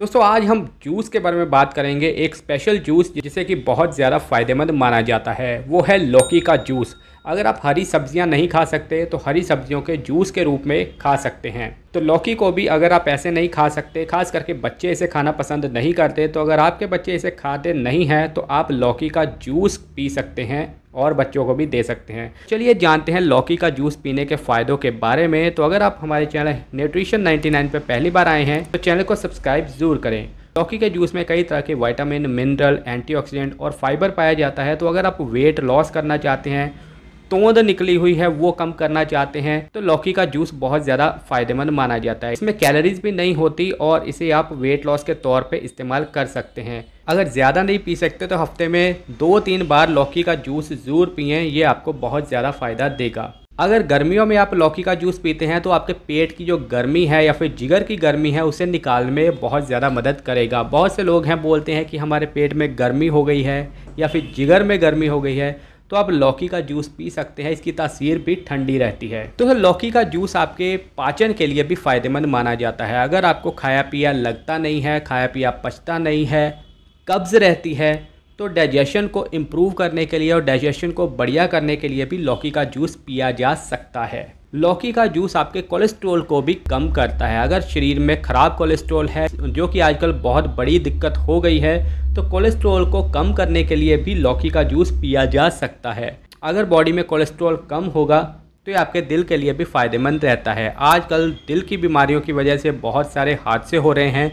दोस्तों आज हम जूस के बारे में बात करेंगे एक स्पेशल जूस जिसे कि बहुत ज़्यादा फ़ायदेमंद माना जाता है वो है लौकी का जूस अगर आप हरी सब्जियां नहीं खा सकते तो हरी सब्जियों के जूस के रूप में खा सकते हैं तो लौकी को भी अगर आप ऐसे नहीं खा सकते खास करके बच्चे इसे खाना पसंद नहीं करते तो अगर आपके बच्चे इसे खाते नहीं हैं तो आप लौकी का जूस पी सकते हैं और बच्चों को भी दे सकते हैं चलिए जानते हैं लौकी का जूस पीने के फ़ायदों के बारे में तो अगर आप हमारे चैनल न्यूट्रिशन 99 पर पहली बार आए हैं तो चैनल को सब्सक्राइब ज़रूर करें लौकी के जूस में कई तरह के विटामिन मिनरल एंटीऑक्सीडेंट और फाइबर पाया जाता है तो अगर आप वेट लॉस करना चाहते हैं तोंद निकली हुई है वो कम करना चाहते हैं तो लौकी का जूस बहुत ज़्यादा फायदेमंद माना जाता है इसमें कैलोरीज भी नहीं होती और इसे आप वेट लॉस के तौर पर इस्तेमाल कर सकते हैं अगर ज़्यादा नहीं पी सकते तो हफ्ते में दो तीन बार लौकी का जूस ज़रूर पिए ये आपको बहुत ज़्यादा फ़ायदा देगा अगर गर्मियों में आप लौकी का जूस पीते हैं तो आपके पेट की जो गर्मी है या फिर जिगर की गर्मी है उसे निकालने में बहुत ज़्यादा मदद करेगा बहुत से लोग हैं बोलते हैं कि हमारे पेट में गर्मी हो गई है या फिर जिगर में गर्मी हो गई है तो आप लौकी का जूस पी सकते हैं इसकी तासीर भी ठंडी रहती है तो लौकी का जूस आपके पाचन के लिए भी फ़ायदेमंद माना जाता है अगर आपको खाया पिया लगता नहीं है खाया पिया पचता नहीं है कब्ज़ रहती है तो डाइजेशन को इम्प्रूव करने के लिए और डाइजेशन को बढ़िया करने के लिए भी लौकी का जूस पिया जा सकता है लौकी का जूस आपके कोलेस्ट्रोल को भी कम करता है अगर शरीर में ख़राब कोलेस्ट्रोल है जो कि आजकल बहुत बड़ी दिक्कत हो गई है तो कोलेस्ट्रोल को कम करने के लिए भी लौकी का जूस पिया जा सकता है अगर बॉडी में कोलेस्ट्रोल कम होगा तो ये आपके दिल के लिए भी फ़ायदेमंद रहता है आजकल दिल की बीमारियों की वजह से बहुत सारे हादसे हो रहे हैं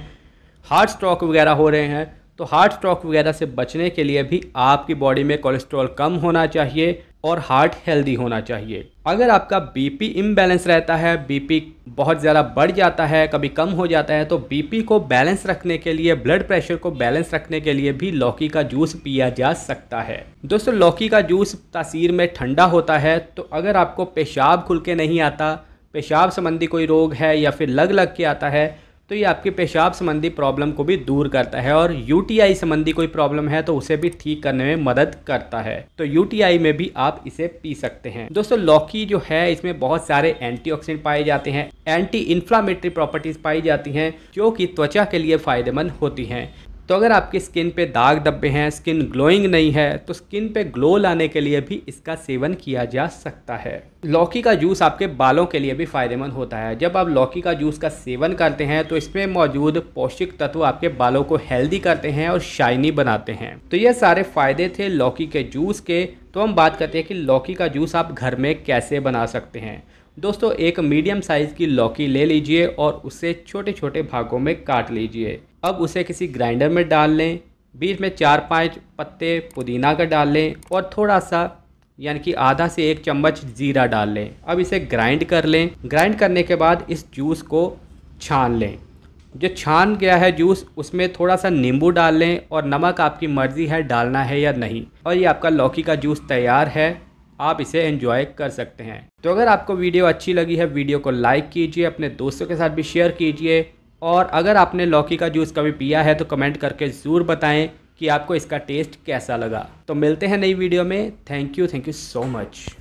हार्ट स्ट्रोक वगैरह हो रहे हैं तो हार्ट स्ट्रोक वगैरह से बचने के लिए भी आपकी बॉडी में कोलेस्ट्रॉल कम होना चाहिए और हार्ट हेल्दी होना चाहिए अगर आपका बीपी इम्बैलेंस रहता है बीपी बहुत ज़्यादा बढ़ जाता है कभी कम हो जाता है तो बीपी को बैलेंस रखने के लिए ब्लड प्रेशर को बैलेंस रखने के लिए भी लौकी का जूस पिया जा सकता है दोस्तों लौकी का जूस तासीर में ठंडा होता है तो अगर आपको पेशाब खुल के नहीं आता पेशाब संबंधी कोई रोग है या फिर लग लग के आता है तो ये आपके पेशाब संबंधी प्रॉब्लम को भी दूर करता है और यूटीआई संबंधी कोई प्रॉब्लम है तो उसे भी ठीक करने में मदद करता है तो यूटीआई में भी आप इसे पी सकते हैं दोस्तों लौकी जो है इसमें बहुत सारे एंटीऑक्सीडेंट पाए जाते हैं एंटी इन्फ्लामेटरी प्रॉपर्टीज पाई जाती हैं जो कि त्वचा के लिए फ़ायदेमंद होती हैं तो अगर आपकी स्किन पे दाग धब्बे हैं स्किन ग्लोइंग नहीं है तो स्किन पे ग्लो लाने के लिए भी इसका सेवन किया जा सकता है लौकी का जूस आपके बालों के लिए भी फायदेमंद होता है जब आप लौकी का जूस का सेवन करते हैं तो इसमें मौजूद पौष्टिक तत्व आपके बालों को हेल्दी करते हैं और शाइनी बनाते हैं तो ये सारे फायदे थे लौकी के जूस के तो हम बात करते हैं कि लौकी का जूस आप घर में कैसे बना सकते हैं दोस्तों एक मीडियम साइज़ की लौकी ले लीजिए और उसे छोटे छोटे भागों में काट लीजिए अब उसे किसी ग्राइंडर में डाल लें बीच में चार पाँच पत्ते पुदीना का डाल लें और थोड़ा सा यानी कि आधा से एक चम्मच जीरा डाल लें अब इसे ग्राइंड कर लें ग्राइंड करने के बाद इस जूस को छान लें जो छान गया है जूस उसमें थोड़ा सा नींबू डाल लें और नमक आपकी मर्ज़ी है डालना है या नहीं और ये आपका लौकी का जूस तैयार है आप इसे एंजॉय कर सकते हैं तो अगर आपको वीडियो अच्छी लगी है वीडियो को लाइक कीजिए अपने दोस्तों के साथ भी शेयर कीजिए और अगर आपने लौकी का जूस कभी पिया है तो कमेंट करके ज़रूर बताएँ कि आपको इसका टेस्ट कैसा लगा तो मिलते हैं नई वीडियो में thank you thank you so much